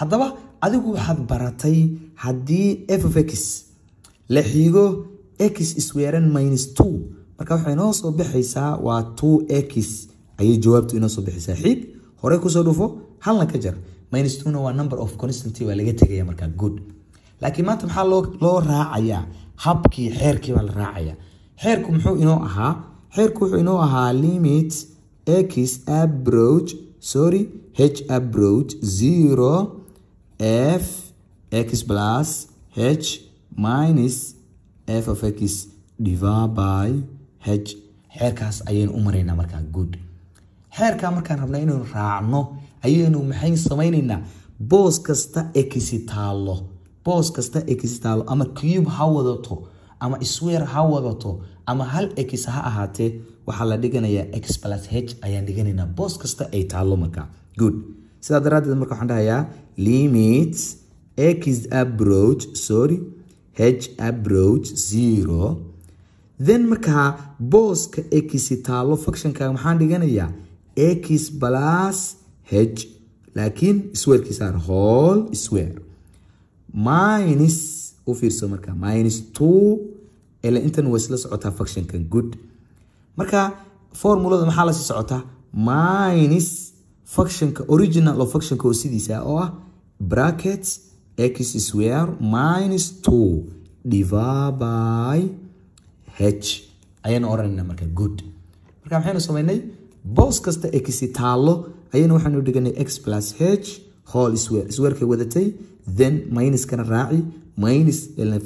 haddaba adigu waxaad baratay haddii f of x la xiigo x isweeran minus two marka waxay noo soo bixaysaa waa two x ayay jawaabtu inoo soo bixaysaa xiig hore kusoo dhufo halna ka jar minus two na waa number of constant waa laga tegaya markaa good laakiin maanta maxaa loo loo raacayaa habkii xeerkii baa la raacayaa xeerku muxuu inoo ahaa xeerku wuxuu inoo ahaa limit x approach sorry h approach zero f x plus h minus f of x divided by h xeerkaas ayaynu u maraynaa markaa good xeerkaa markaan rabnaa inaynu raacno ayaynu maxayn samaynaynaa boos kasta ekisi taallo boos kasta ekisi taallo ama cube ha wadato ama sweer ha wadato ama hal ekis ha ahaatee waxaa la dhiganayaa x plus h ayaan dhiganaynaa boos kasta ay taallo markaa good sidaa daraaddeed marka waxaan dhahayaa limits x approach sorry h approach zero then markaa booska x taalo functionkaaga maxaan dhiganayaa x plus h laakiin sweerkii saar hall sweer minus u fiirso markaa minus two ele intan way isla socotaa functionkan good marka formulada maxaa la sii socotaa minus functionka original oo functionka oo sidiisa ah, oo ah brackets x square minus 2 divided by h ayaan oranayna marka good marka maxaynu samaynay boos kasta x taalo ayana waxaanu dhiganay x plus h whole square squareka wadatay then minuskana raaci minus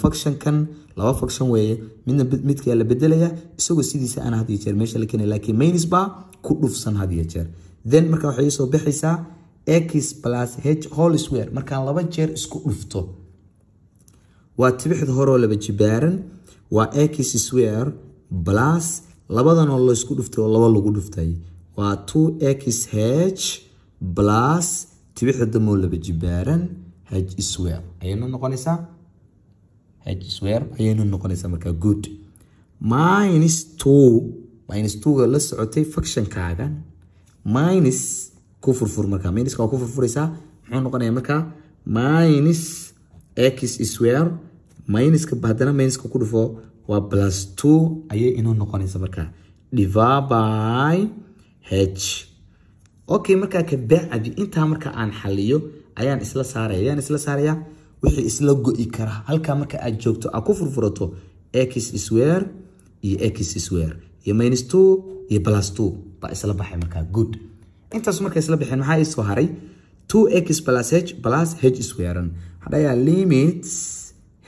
functionkan laba function weeye midna midka la bedelaya isagoo sidiisa aan had iyo jeer meesha la keenay laakiin minus baa ku dhufsan had iyo jeer then مركا وحيو سو بحيسا x plus h whole square مركا لابا جير اسكو افتو waa tibixda hore oo laba jibaaran x square plus لابا oo la اسكو افتو لابا laba lagu dhuftay waa 2xh plus tibixda damoo لابا جبارن h square ايانو noqonaysaa h square ايانو noqonaysaa مركا good minus 2 minus 2ga la socotay functionkaagan minus ku furfur markaa minuska waa ku furfuraysaa muxuu noqonaya markaa minus x square minuska haddana minuska ku dhufo waa plus two ayay inuu noqonaysa markaa diva by h okay markaa kabacdi intaa marka aan xaliyo ayaan isla saaraya ayaan isla saaraya wixii isla go'i kara halkaa marka aad joogto aad ku furfurato x square iyo x square iyo minus two iyo plus two baa isla baxay markaa good intaas markay isla baxeen maxaa isoo haray 2x plus h plus h isku yaran hadhayaa limits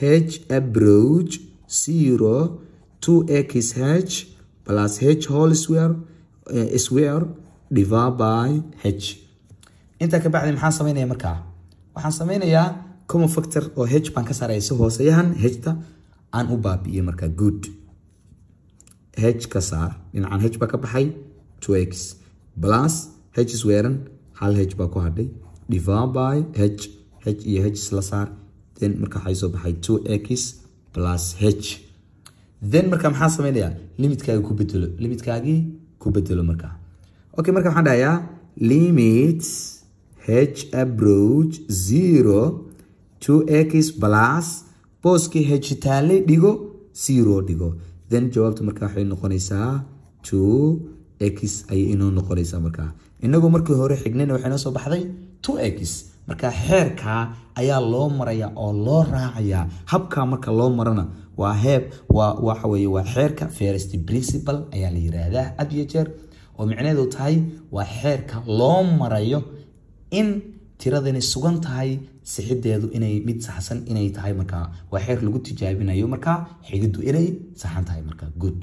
h approach 0 2x h plus h whole square uh, square divided by h inta ka bacdi maxaan sameynaya markaa waxaan sameynayaa common factor oo h baan ka saaraysa hooseeyahan h-ta aan u baabi'iyey markaa good h ka saar dhinacaan h baa ka baxay 2x plus h isweeran hal h baa ku hadhay divide by h h iyo h isla saar then marka waxay soo baxay 2x plus h then marka maxaa samaynayaa limitkaagii ku bedelo limitkaagii ku bedelo markaa okay marka waxaan dhahayaa limit h approach 0 2x plus booskii h taale dhigo 0 dhigo then jawaabta marka waxay noqonaysaa 2 x ayay inoo noqonaysaa markaa innagu markii hore xignayna waxay noo soo baxday two x marka xeerkaa ayaa loo maraya oo loo raacaya habkaa marka loo marana waa heeb waa waxa weeye waa xeerka first principle ayaa la yiraahdaa had iyo jeer oo micnaheedu tahay waa xeerka loo marayo in tiradani sugan tahay sixideedu inay mid saxsan inay tahay markaa waa xeer lagu tijaabinayo markaa xigiddu inay saxan tahay markaa good